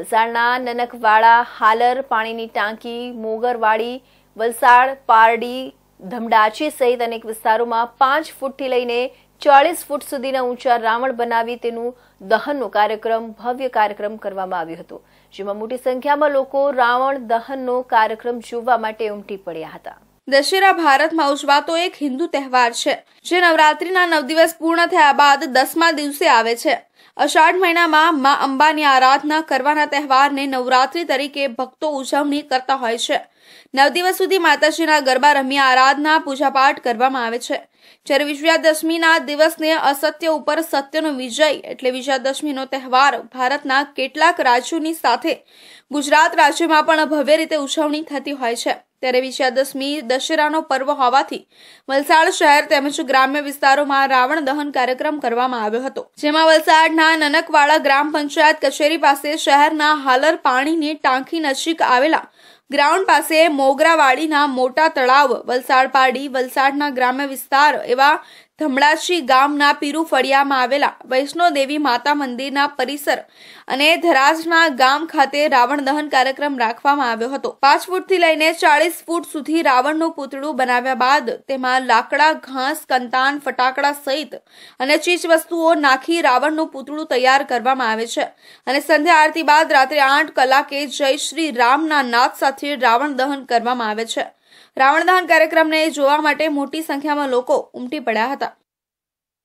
વલસાડના નનકવાડા હાલર પાણીની ટાંકી મોગરવાડી વલસાડ પારડી ધમડાચી સહિત અનેક વિસ્તારોમાં પાંચ ફૂટથી લઈને ચાળીસ ફૂટ સુધીના ઊંચા રાવણ બનાવી તેનું દહનનો કાર્યક્રમ ભવ્ય કાર્યક્રમ કરવામાં આવ્યો હતો જેમાં મોટી સંખ્યામાં લોકો રાવણ દહનનો કાર્યક્રમ જોવા માટે ઉમટી પડ્યા હતા દશેરા ભારતમાં ઉજવાતો એક હિન્દુ તહેવાર છે જે નવરાત્રીના નવ દિવસ પૂર્ણ થયા બાદ દસમા દિવસે આવે છે અષાઢ મહિનામાં મા અંબાની આરાધના કરવાના તહેવારને નવરાત્રી તરીકે ભક્તો ઉજવણી કરતા હોય છે નવ દિવસ સુધી માતાજીના ગરબા રમી આરાધના પૂજાપાઠ કરવામાં આવે છે જ્યારે વિજયાદશમીના દિવસને અસત્ય ઉપર સત્યનો વિજય એટલે વિજયાદશમીનો તહેવાર ભારતના કેટલાક રાજ્યોની સાથે ગુજરાત રાજ્યમાં પણ ભવ્ય રીતે ઉજવણી થતી હોય છે ત્યારે વિજયાદશમી દશેરાનો પર્વ હોવાથી વલસાડ શહેર તેમજ ગ્રામ્ય વિસ્તારોમાં રાવણ દહન કાર્યક્રમ કરવામાં આવ્યો હતો જેમાં વલસાડ વલસાડના નનકવાડા ગ્રામ પંચાયત કચેરી પાસે શહેરના હાલર પાણીની ટાંકી નજીક આવેલા ગ્રાઉન્ડ પાસે મોગરાવાડીના મોટા તળાવ વલસાડ પાડી વલસાડના ગ્રામ્ય વિસ્તાર એવા ધમળાશી ગામના પીરુ ફળિયામાં આવેલા વૈષ્ણોદેવી માતા મંદિરના પરિસર અને ધરાજના ગામ ખાતે રાવણ દહન કાર્યક્રમ રાખવામાં આવ્યો હતો પાંચ ફૂટથી લઈને ચાલીસ ફૂટ સુધી રાવણનું પૂતળું બનાવ્યા બાદ તેમાં લાકડા ઘાસ કંતાન ફટાકડા સહિત અને ચીજ વસ્તુઓ નાખી રાવણનું પૂતળું તૈયાર કરવામાં આવે છે અને સંધ્યા આરતી બાદ રાત્રે આઠ કલાકે જય શ્રી રામના નાથ સાથે તરફથી રાવણ દહન કરવામાં આવે છે રાવણ દહન કાર્યક્રમને જોવા માટે મોટી સંખ્યામાં લોકો ઉમટી પડ્યા હતા